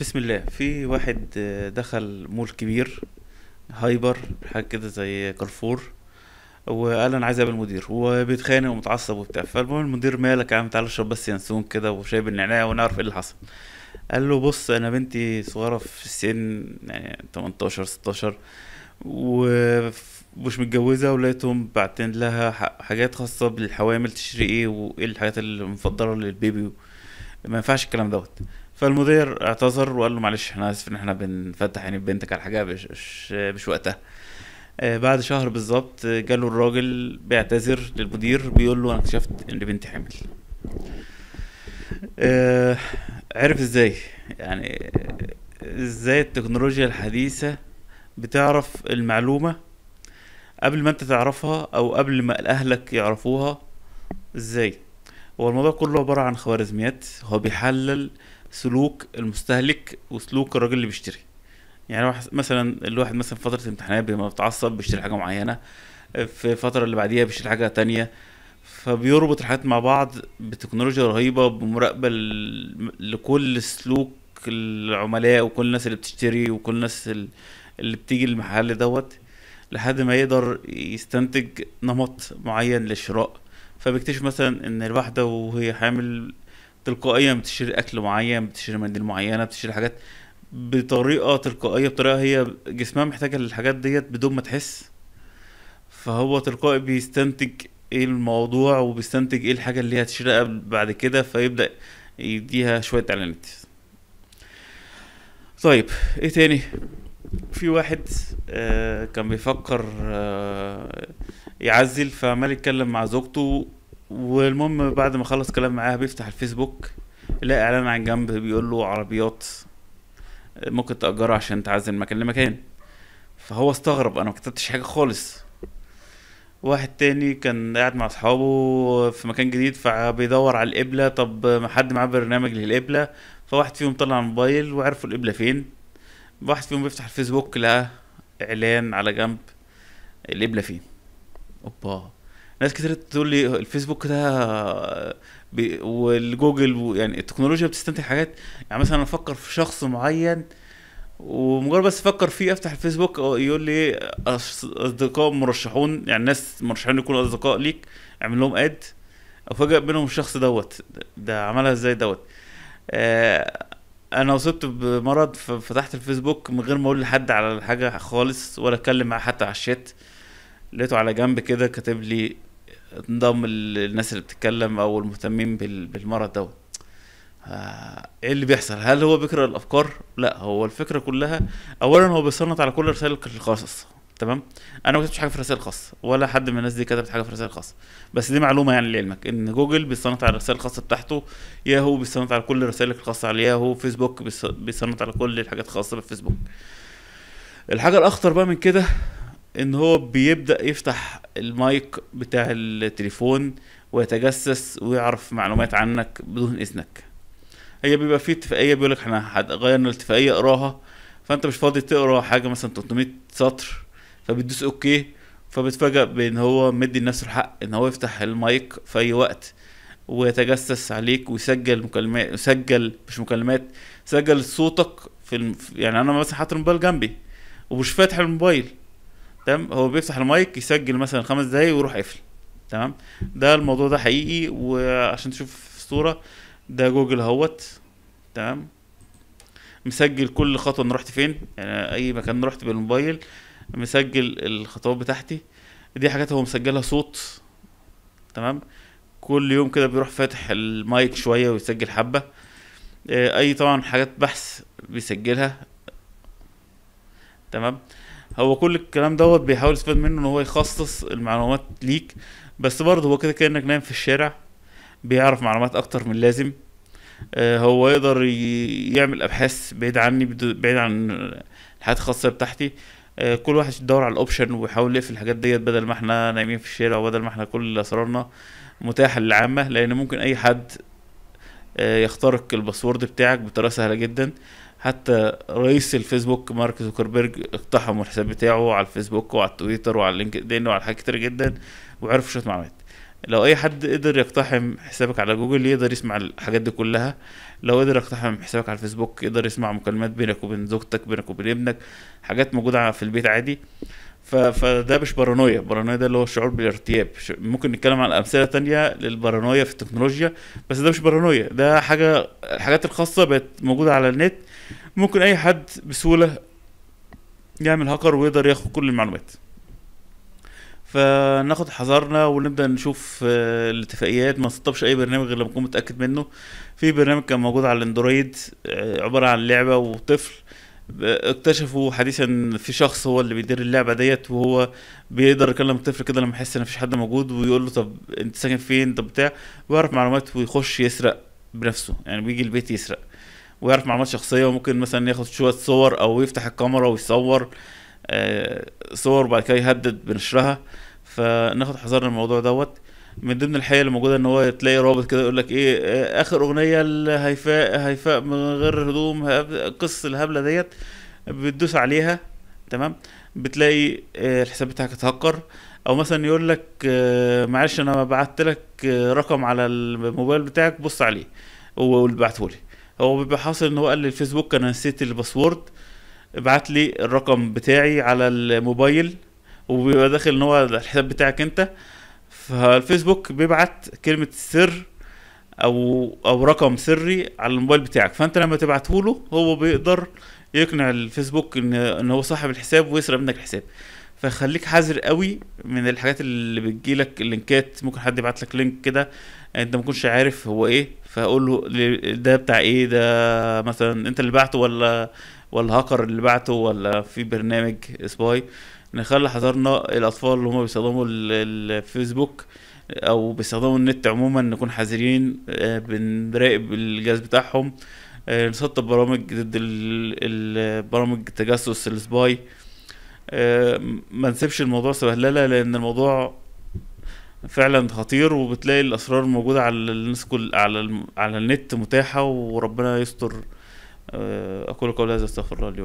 بسم الله في واحد آه، دخل مول كبير هايبر حاجه كده زي كارفور وقال انا عايز اقابل المدير وبيتخانق ومتعصب وبتاع فالمهم المدير مالك يا عم تعالى اشرب بس ينسون كده وشاي بالنعناع ونعرف ايه اللي حصل قال له بص انا بنتي صغيره في السن يعني 18 16 ومش متجوزه ولقيتهم بعتين لها حاجات خاصه بالحوامل تشتري ايه وايه الحاجات المفضله للبيبي ما ينفعش الكلام دوت فالمدير اعتذر وقال له معلش احنا اسف ان احنا بنفتح يعني بنتك على حاجه مش مش, مش وقتها آه، بعد شهر بالظبط جاله الراجل بيعتذر للمدير بيقول له انا اكتشفت ان بنتي حامل آه عرف ازاي يعني ازاي التكنولوجيا الحديثة بتعرف المعلومة قبل ما انت تعرفها او قبل ما اهلك يعرفوها ازاي هو الموضوع كله عباره عن خوارزميات هو بيحلل سلوك المستهلك وسلوك الراجل اللي بيشتري يعني مثلا الواحد مثلا فتره امتحانات بيبقى متعصب بيشتري حاجه معينه في الفتره اللي بعديها بيشتري حاجه تانية فبيربط الحاجات مع بعض بتكنولوجيا رهيبه بمراقبه لكل سلوك العملاء وكل الناس اللي بتشتري وكل الناس اللي بتيجي المحل دوت لحد ما يقدر يستنتج نمط معين للشراء فبيكتشف مثلا ان الواحده وهي حامل تلقائيا بتشتري اكل معين بتشتري منديل معينه بتشتري حاجات بطريقه تلقائيه بطريقه هي جسمها محتاجه للحاجات ديت بدون ما تحس فهو تلقائي بيستنتج ايه الموضوع وبيستنتج ايه الحاجه اللي هتشتريها بعد كده فيبدا يديها شويه اعلانات طيب ايه تاني في واحد آه كان بيفكر آه يعزل فعمال يتكلم مع زوجته والمهم بعد ما خلص كلام معاها بيفتح الفيسبوك لقى اعلان عن جنب بيقول له عربيات ممكن تأجرها عشان تعزل مكان لمكان فهو استغرب انا ما كتبتش حاجه خالص واحد تاني كان قاعد مع اصحابه في مكان جديد فبيدور على القبله طب ما حد معاه برنامج للقبله فواحد فيهم طلع الموبايل وعرفوا القبله فين واحد فيهم بيفتح الفيسبوك لقى اعلان على جنب القبله فين اوبا ناس كتير تقول لي الفيسبوك ده بي... والجوجل و... يعني التكنولوجيا بتستنتج حاجات يعني مثلا افكر في شخص معين ومجرد بس افكر فيه افتح الفيسبوك يقول لي اصدقاء مرشحون يعني ناس مرشحين يكونوا اصدقاء ليك اعمل لهم اد افاجئ بينهم الشخص دوت ده عملها ازاي دوت آه انا وصلت بمرض ففتحت الفيسبوك من غير ما اقول لحد على الحاجه خالص ولا اتكلم مع حتى على الشات لقيته على جنب كده كاتب لي انضم للناس اللي بتتكلم او المهتمين بالمرض دوت آه، ايه اللي بيحصل هل هو بيقرا الافكار لا هو الفكره كلها اولا هو بيصنط على كل رسائل الخاص تمام انا ما كتبتش حاجه في رسائل خاصه ولا حد من الناس دي كتبت حاجه في رسائل خاصه بس دي معلومه يعني لعلمك ان جوجل بيصنط على الرسائل الخاصه بتاعته ياهو بيصنط على كل رسائلك الخاصه على ياهو فيسبوك بيصنط على كل الحاجات الخاصه بالفيسبوك الحاجه الاخطر بقى من كده ان هو بيبدا يفتح المايك بتاع التليفون ويتجسس ويعرف معلومات عنك بدون اذنك هي بيبقى في اتفاقيه بيقول لك احنا غيرنا الاتفاقيه اقراها فانت مش فاضي تقرا حاجه مثلا 300 سطر فبتدوس اوكي فبتفاجئ بان هو مدي لنفسه الحق ان هو يفتح المايك في اي وقت ويتجسس عليك ويسجل مكالمات يسجل مش مكالمات سجل صوتك في الم... يعني انا مثلا حاطط الموبايل جنبي ومش فاتح الموبايل تمام هو بيفتح المايك يسجل مثلا خمس دقايق ويروح يقفل تمام ده الموضوع ده حقيقي وعشان تشوف الصوره ده جوجل اهوت تمام مسجل كل خطوه انا رحت فين يعني اي مكان رحت بالموبايل مسجل الخطوات بتاعتي دي حاجات هو مسجلها صوت تمام كل يوم كده بيروح فاتح المايك شويه ويسجل حبه آه، اي طبعا حاجات بحث بيسجلها تمام هو كل الكلام دوت بيحاول يستفاد منه ان هو يخصص المعلومات ليك بس برضه هو كده كانك نايم في الشارع بيعرف معلومات اكتر من اللازم آه، هو يقدر يعمل ابحاث بعيد عني بعيد عن الحياه الخاصه بتاعتي آه، كل واحد يدور على الاوبشن ويحاول يقفل الحاجات ديت بدل ما احنا نايمين في الشارع وبدل ما احنا كل اسرارنا متاحه للعامه لان ممكن اي حد آه، يخترق الباسورد بتاعك بطريقه سهله جدا حتى رئيس الفيسبوك مارك زوكربيرج اقتحموا الحساب بتاعه على الفيسبوك وعلى التويتر وعلى اللينكدين وعلى حاجات كتير جدا وعرف شويه معلومات لو اي حد قدر يقتحم حسابك على جوجل يقدر يسمع الحاجات دي كلها لو قدر يقتحم حسابك على الفيسبوك يقدر يسمع مكالمات بينك وبين زوجتك بينك وبين ابنك حاجات موجوده في البيت عادي فده مش بارانويا بارانويا ده اللي هو الشعور بالارتياب ممكن نتكلم عن امثله تانية للبارانويا في التكنولوجيا بس ده مش بارانويا ده حاجه الحاجات الخاصه بقت موجوده على النت ممكن اي حد بسهوله يعمل هاكر ويقدر ياخد كل المعلومات فناخد حذرنا ونبدا نشوف آه، الاتفاقيات ما تصطبش اي برنامج غير لما اكون متاكد منه في برنامج كان موجود على الاندرويد آه، عباره عن لعبه وطفل اكتشفوا حديثا في شخص هو اللي بيدير اللعبه ديت وهو بيقدر يكلم الطفل كده لما يحس ان مفيش حد موجود ويقول له طب انت ساكن فين طب بتاع ويعرف معلومات ويخش يسرق بنفسه يعني بيجي البيت يسرق ويعرف معلومات شخصيه وممكن مثلا ياخد شويه صور او يفتح الكاميرا ويصور آه صور وبعد كده يهدد بنشرها فناخد حذرنا الموضوع دوت من ضمن الحياه اللي موجوده ان هو تلاقي رابط كده يقول لك ايه اخر اغنيه لهيفاء هيفاء من غير هدوم قصه الهبله ديت بتدوس عليها تمام بتلاقي آه، الحساب بتاعك اتهكر او مثلا يقول لك آه، معلش انا بعت لك آه، رقم على الموبايل بتاعك بص عليه بعته لي هو بيبقى حاصل ان هو قال لي الفيسبوك انا نسيت الباسورد ابعت لي الرقم بتاعي على الموبايل وبيبقى داخل ان هو الحساب بتاعك انت فالفيسبوك بيبعت كلمه سر او او رقم سري على الموبايل بتاعك فانت لما تبعته له هو بيقدر يقنع الفيسبوك ان ان هو صاحب الحساب ويسرق منك الحساب فخليك حذر قوي من الحاجات اللي بتجيلك اللينكات ممكن حد يبعت لك لينك كده انت ما تكونش عارف هو ايه فاقول له ده بتاع ايه ده مثلا انت اللي بعته ولا ولا هاكر اللي بعته ولا في برنامج سباي نخلي حذرنا الاطفال اللي هم بيستخدموا الفيسبوك او بيستخدموا النت عموما نكون حذرين آه، بنراقب الجهاز بتاعهم آه، نسطب برامج ضد برامج تجسس السباي آه، ما نسيبش الموضوع سبهلله لان الموضوع فعلا خطير وبتلاقي الاسرار موجوده على الناس كل على على النت متاحه وربنا يستر اقول قولي هذا استغفر الله لي